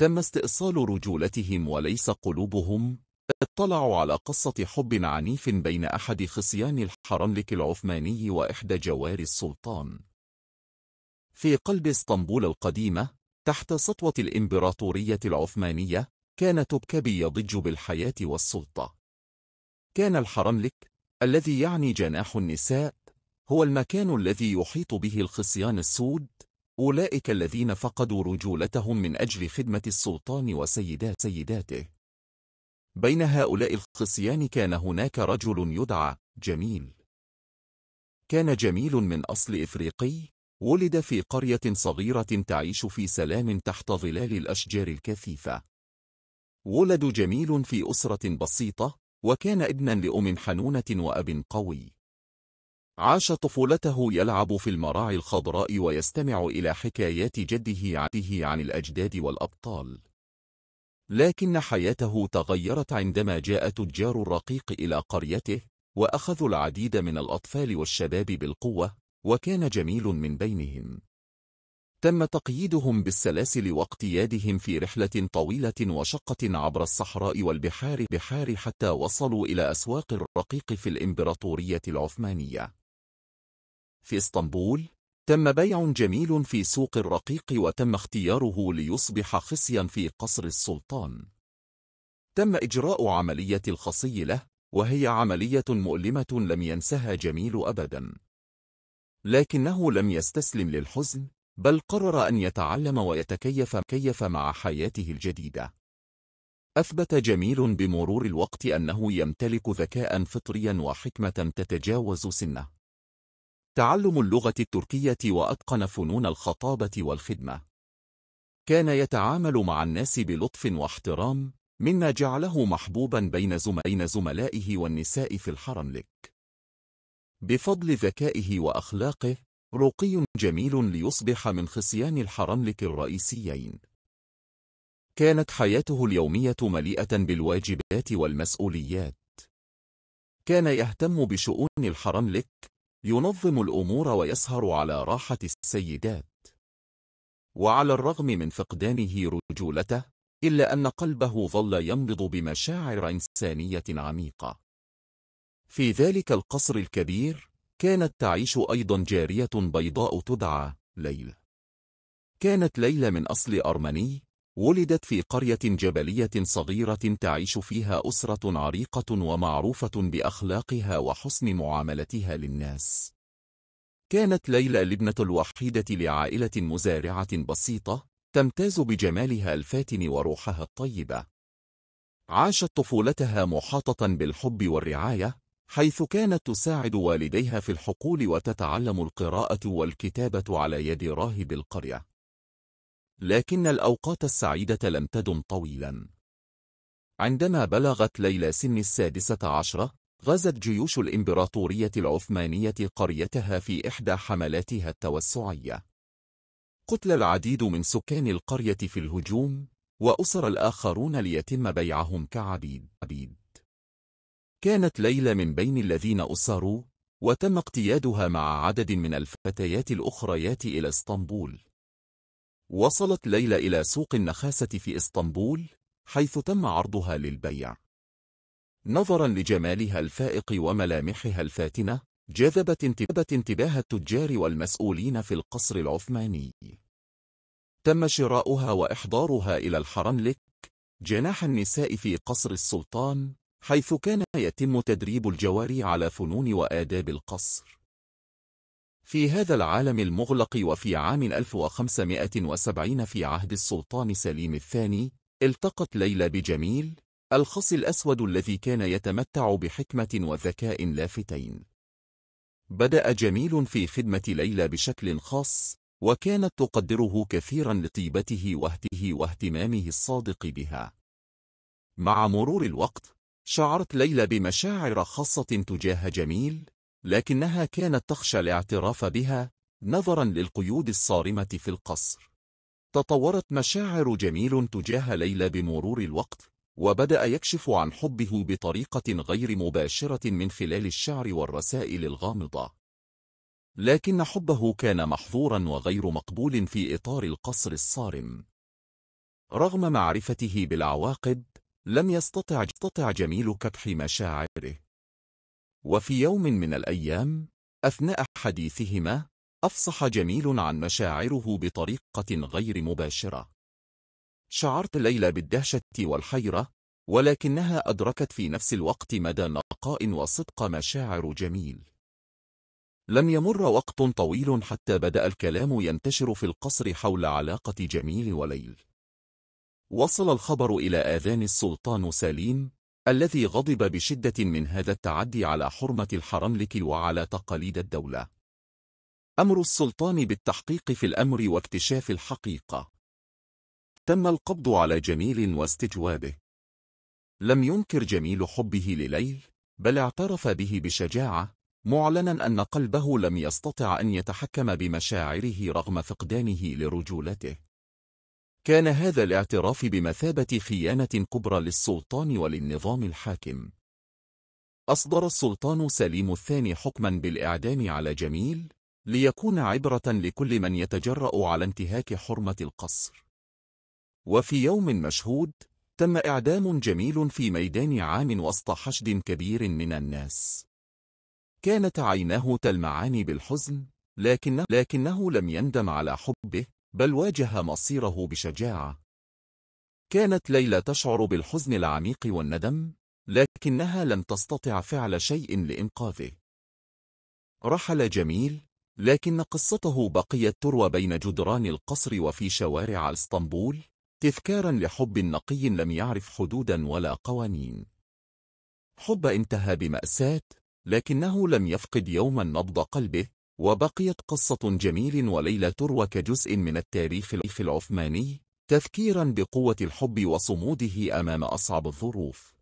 تم استئصال رجولتهم وليس قلوبهم اطلعوا على قصة حب عنيف بين أحد خصيان الحرملك العثماني وإحدى جوار السلطان في قلب اسطنبول القديمة تحت سطوة الإمبراطورية العثمانية كان تبكبي يضج بالحياة والسلطة كان الحرملك الذي يعني جناح النساء هو المكان الذي يحيط به الخصيان السود أولئك الذين فقدوا رجولتهم من أجل خدمة السلطان وسيدات سيداته بين هؤلاء الخصيان كان هناك رجل يدعى جميل كان جميل من أصل إفريقي ولد في قرية صغيرة تعيش في سلام تحت ظلال الأشجار الكثيفة ولد جميل في أسرة بسيطة وكان ابنا لأم حنونة وأب قوي عاش طفولته يلعب في المراعي الخضراء ويستمع إلى حكايات جده عن الأجداد والأبطال لكن حياته تغيرت عندما جاء تجار الرقيق إلى قريته وأخذوا العديد من الأطفال والشباب بالقوة وكان جميل من بينهم تم تقييدهم بالسلاسل واقتيادهم في رحلة طويلة وشقة عبر الصحراء والبحار بحار حتى وصلوا إلى أسواق الرقيق في الإمبراطورية العثمانية في اسطنبول تم بيع جميل في سوق الرقيق وتم اختياره ليصبح خصيا في قصر السلطان تم إجراء عملية الخصي له وهي عملية مؤلمة لم ينسها جميل أبدا لكنه لم يستسلم للحزن بل قرر أن يتعلم ويتكيف كيف مع حياته الجديدة أثبت جميل بمرور الوقت أنه يمتلك ذكاء فطريا وحكمة تتجاوز سنه تعلم اللغة التركية وأتقن فنون الخطابة والخدمة كان يتعامل مع الناس بلطف واحترام مما جعله محبوبا بين زملائه والنساء في الحرم لك بفضل ذكائه وأخلاقه رقي جميل ليصبح من خصيان الحرملك الرئيسيين كانت حياته اليومية مليئة بالواجبات والمسؤوليات كان يهتم بشؤون الحرملك ينظم الأمور ويسهر على راحة السيدات وعلى الرغم من فقدانه رجولته إلا أن قلبه ظل ينبض بمشاعر إنسانية عميقة في ذلك القصر الكبير كانت تعيش أيضا جارية بيضاء تدعى ليلى كانت ليلى من أصل أرمني ولدت في قرية جبلية صغيرة تعيش فيها أسرة عريقة ومعروفة بأخلاقها وحسن معاملتها للناس كانت ليلى الابنة الوحيدة لعائلة مزارعة بسيطة تمتاز بجمالها الفاتن وروحها الطيبة عاشت طفولتها محاطة بالحب والرعاية حيث كانت تساعد والديها في الحقول وتتعلم القراءة والكتابة على يد راهب القرية لكن الأوقات السعيدة لم تدم طويلا عندما بلغت ليلى سن السادسة عشرة غزت جيوش الإمبراطورية العثمانية قريتها في إحدى حملاتها التوسعية قتل العديد من سكان القرية في الهجوم وأسر الآخرون ليتم بيعهم كعبيد كانت ليلى من بين الذين أسروا وتم اقتيادها مع عدد من الفتيات الأخريات إلى اسطنبول وصلت ليلى إلى سوق النخاسة في إسطنبول حيث تم عرضها للبيع نظرا لجمالها الفائق وملامحها الفاتنة جذبت انتباه التجار والمسؤولين في القصر العثماني تم شراؤها وإحضارها إلى الحرنلك جناح النساء في قصر السلطان حيث كان يتم تدريب الجواري على فنون وآداب القصر في هذا العالم المغلق وفي عام 1570 في عهد السلطان سليم الثاني التقت ليلى بجميل الخص الأسود الذي كان يتمتع بحكمة وذكاء لافتين بدأ جميل في خدمة ليلى بشكل خاص وكانت تقدره كثيرا لطيبته وهته واهتمامه الصادق بها مع مرور الوقت شعرت ليلى بمشاعر خاصة تجاه جميل لكنها كانت تخشى الاعتراف بها نظرا للقيود الصارمة في القصر تطورت مشاعر جميل تجاه ليلى بمرور الوقت وبدأ يكشف عن حبه بطريقة غير مباشرة من خلال الشعر والرسائل الغامضة لكن حبه كان محظورا وغير مقبول في إطار القصر الصارم رغم معرفته بالعواقب لم يستطع جميل كبح مشاعره وفي يوم من الأيام أثناء حديثهما أفصح جميل عن مشاعره بطريقة غير مباشرة شعرت ليلى بالدهشة والحيرة ولكنها أدركت في نفس الوقت مدى نقاء وصدق مشاعر جميل لم يمر وقت طويل حتى بدأ الكلام ينتشر في القصر حول علاقة جميل وليل وصل الخبر إلى آذان السلطان سليم الذي غضب بشدة من هذا التعدي على حرمة الحرملك وعلى تقاليد الدولة أمر السلطان بالتحقيق في الأمر واكتشاف الحقيقة تم القبض على جميل واستجوابه لم ينكر جميل حبه لليل بل اعترف به بشجاعة معلنا أن قلبه لم يستطع أن يتحكم بمشاعره رغم فقدانه لرجولته كان هذا الاعتراف بمثابة خيانة كبرى للسلطان وللنظام الحاكم أصدر السلطان سليم الثاني حكما بالإعدام على جميل ليكون عبرة لكل من يتجرأ على انتهاك حرمة القصر وفي يوم مشهود تم إعدام جميل في ميدان عام وسط حشد كبير من الناس كانت عيناه تلمعان بالحزن لكنه, لكنه لم يندم على حبه بل واجه مصيره بشجاعة كانت ليلى تشعر بالحزن العميق والندم لكنها لم تستطع فعل شيء لإنقاذه رحل جميل لكن قصته بقيت تروى بين جدران القصر وفي شوارع اسطنبول تذكارا لحب نقي لم يعرف حدودا ولا قوانين حب انتهى بمأساة لكنه لم يفقد يوما نبض قلبه وبقيت قصة جميل وليلى تروى كجزء من التاريخ العثماني تذكيرا بقوة الحب وصموده أمام أصعب الظروف